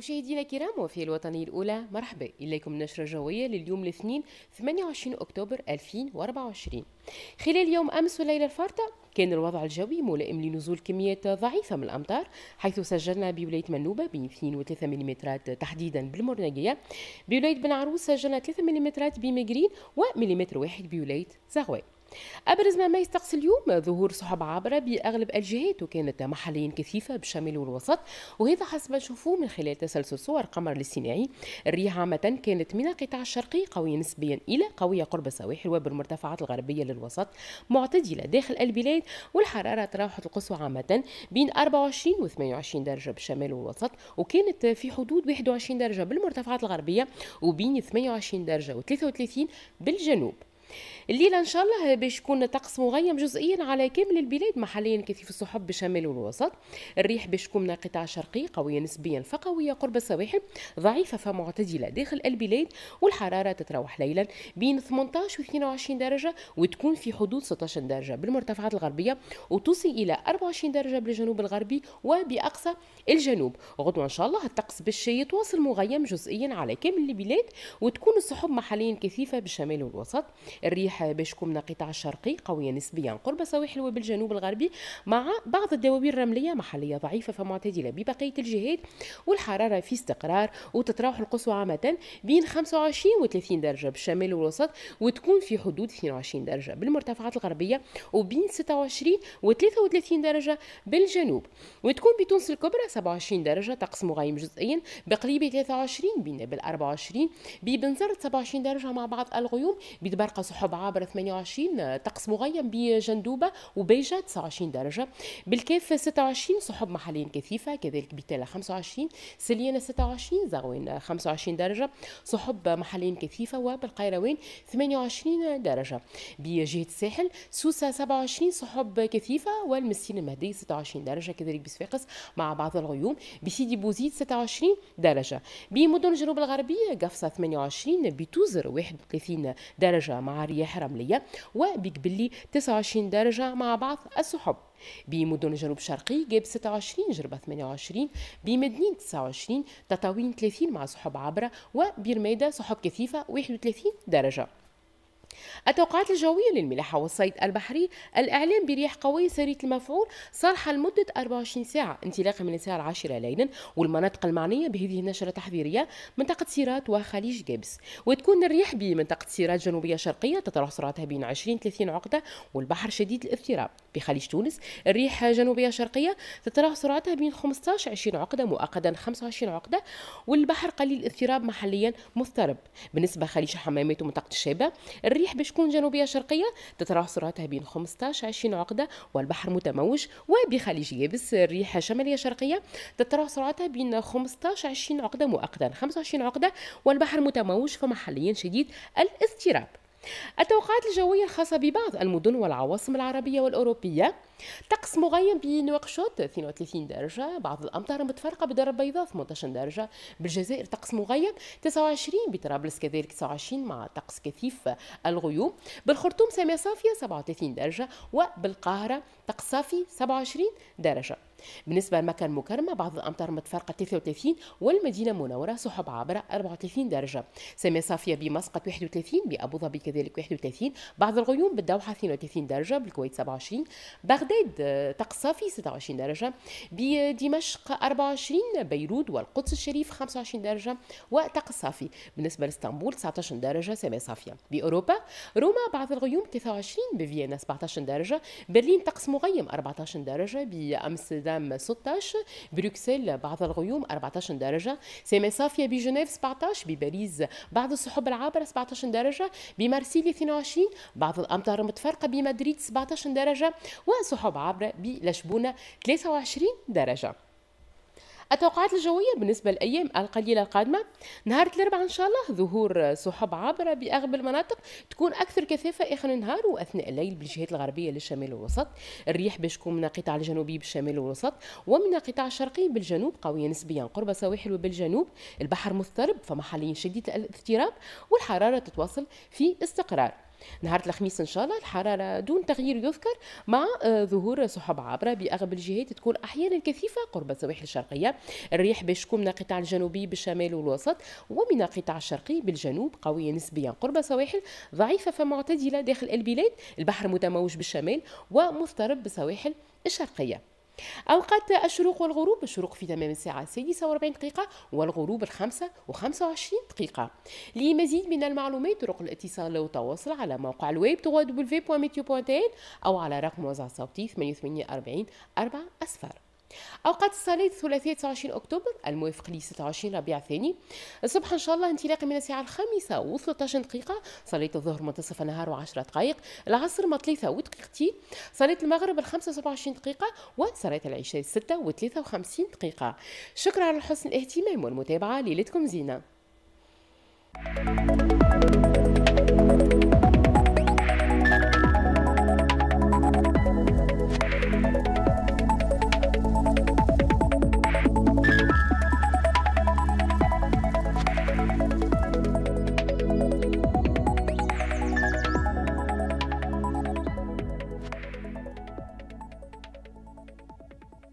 مشاهدينا الكرام وفي الوطنية الأولى مرحبا إليكم نشرة جوية لليوم الاثنين 28 أكتوبر 2024 خلال يوم أمس والليلة الفارطة كان الوضع الجوي ملائم لنزول كميات ضعيفة من الأمطار حيث سجلنا بولاية منوبة بين 2 و 3 ملم تحديدا بالمرناقية بولاية بن عروس سجلنا 3 ملم بمجرين وملم واحد بولاية زغوان أبرز ما ما يستقصي اليوم ظهور سحب عابرة بأغلب الجهات وكانت محليا كثيفة بالشمال والوسط وهذا حسب ما نشوفوه من خلال تسلسل صور قمر الاصطناعي الرياح عامة كانت من القطاع الشرقي قوية نسبيا إلى قوية قرب السواحل وبالمرتفعات الغربية للوسط معتدلة داخل البلاد والحرارة تراوحت القصوى عامة بين 24 و 28 درجة بالشمال والوسط وكانت في حدود 21 درجة بالمرتفعات الغربية وبين 28 درجة و 33 بالجنوب الليله ان شاء الله باش يكون طقس مغيم جزئيا على كامل البلاد محليا كثيف السحب بشمال والوسط الريح باش تكون من القطاع الشرقي قويه نسبيا فقويه قرب السواحل ضعيفه فمعتدله داخل البلاد والحراره تتراوح ليلا بين 18 و 22 درجه وتكون في حدود 16 درجه بالمرتفعات الغربيه وتوصل الى 24 درجه بالجنوب الغربي وباقصى الجنوب غدوه ان شاء الله الطقس باش يتواصل مغيم جزئيا على كامل البلاد وتكون السحب محليا كثيفه بشمال والوسط الريح باش كومنا قطاع الشرقي قوية نسبيا قرب سواحل وبالجنوب الغربي مع بعض الدواوير الرملية محلية ضعيفة فمعتدلة ببقية الجهات والحرارة في استقرار وتتراوح القصوى عامة بين 25 و 30 درجة بالشمال والوسط وتكون في حدود 22 درجة بالمرتفعات الغربية وبين 26 و 33 درجة بالجنوب وتكون بتونس الكبرى 27 درجة طقس مغيم جزئيا بقليبي 23 بين 24 ببنزرت 27 درجة مع بعض الغيوم بتبرق سحب عابر 28 آه، طقس مغيم بجندوبة وبيجة 29 درجة بالكاف 26 سحب محليا كثيفة كذلك بتالا 25 سليانة 26 زغوان 25 درجة سحب محليا كثيفة وبالقيروان 28 درجة بجهة الساحل سوسة 27 سحب كثيفة والمسين المهدي 26 درجة كذلك بصفاقس مع بعض الغيوم بسيدي بوزيد 26 درجة بمدن الجنوب الغربية قفصة 28 بتوزر 31 درجة مع رياح الحرملية وبقبلي 29 درجة مع بعض السحب بمدن جنوب شرقي جاب 26 جربة 28 بمدنين 29 تطاوين 30 مع سحب عبرة وبرميدة سحب كثيفة 31 درجة التوقعات الجوية للملاحة والصيد البحري الإعلام برياح قوية سرية المفعول صارحة لمدة 24 ساعة انطلاقا من الساعة العاشرة ليلا والمناطق المعنية بهذه النشرة التحذيرية منطقة سيرات وخليج جبس وتكون الرياح بمنطقة سيرات جنوبية شرقية تتراوح سرعتها بين 20 30 عقدة والبحر شديد الاضطراب بخليج تونس الريح جنوبية شرقية تتراوح سرعتها بين 15 20 عقدة مؤقتا 25 عقدة والبحر قليل الاضطراب محليا مضطرب بالنسبة خليج الحمامات ومنطقة الشابة الريح والريح بتكون جنوبية شرقية تتراوح سرعتها بين 15 20 عقدة والبحر متموج وبخليج يابس الريح شمالية شرقية تتراوح سرعتها بين 15 20 عقدة مؤقتا 25 عقدة والبحر متموج فمحليا شديد الاستيراب التوقعات الجوية الخاصة ببعض المدن والعواصم العربية والأوروبية طقس مغيم بنواكشوط 32 درجة بعض الأمطار متفرقة بدرب بيضاء 18 درجة بالجزائر طقس مغيم 29 بطرابلس كذلك 29 مع طقس كثيف الغيوم بالخرطوم سماء صافية 37 درجة وبالقاهرة طقس صافي 27 درجة بالنسبة لمكة المكرمة بعض الأمطار متفرقة 33 والمدينة المنورة سحب عابرة 34 درجة سماء صافية بمسقط 31 بأبو ظبي كذلك 31 بعض الغيوم بالدوحة 32 درجة بالكويت 27 بغداد طقس صافي 26 درجة بدمشق 24 بيروت والقدس الشريف 25 درجة وطقس صافي بالنسبة لاسطنبول 19 درجة سماء صافية بأوروبا روما بعض الغيوم 23 بفيينا 17 درجة برلين طقس مغيم 14 درجة بأمستردام امستردام 16 بروكسل بعض الغيوم 14 درجة سامة صافية بجنيف 17 بباريس بعض السحب العابرة 17 درجة بمارسيليا 22 بعض الأمطار المتفرقة بمدريد 17 درجة وسحب عابرة بلشبونة 23 درجة التوقعات الجوية بالنسبة للأيام القليلة القادمة نهار الأربعاء إن شاء الله ظهور سحب عابرة بأغلب المناطق تكون أكثر كثافة آخر النهار وأثناء الليل بالجهات الغربية للشمال والوسط الريح باش تكون من القطاع الجنوبي بالشمال والوسط ومن القطاع الشرقي بالجنوب قوية نسبيا قرب سواحل وبالجنوب البحر مضطرب فمحليا شديد الاضطراب والحرارة تتواصل في استقرار نهار الخميس ان شاء الله الحراره دون تغيير يذكر مع آه، ظهور سحب عابره باغلب الجهات تكون احيانا كثيفه قرب السواحل الشرقيه الريح باش تكون من القطاع الجنوبي بالشمال والوسط ومن القطاع الشرقي بالجنوب قويه نسبيا قرب السواحل ضعيفه فمعتدله داخل البلاد البحر متموج بالشمال ومضطرب بسواحل الشرقيه أوقات الشروق والغروب الشروق في تمام الساعة السادسة وأربعين دقيقة والغروب الخامسة وخمسة وعشرين دقيقة لمزيد من المعلومات طرق الاتصال والتواصل على موقع الويب www.meteo.in أو على رقم وزع صوتي 8840 4 أسفار أوقات الصلاة الثلاثية 29 أكتوبر الموافق ل 26 ربيع الثاني الصبح إن شاء الله انطلاقا من الساعة الخامسة و 13 دقيقة صلاة الظهر منتصف النهار و10 دقائق العصر ما 3 ودقيقتين صلاة المغرب ال 25 دقيقة وصلاة العشاء 6 و 53 دقيقة شكرا على حسن الاهتمام والمتابعة ليلتكم زينة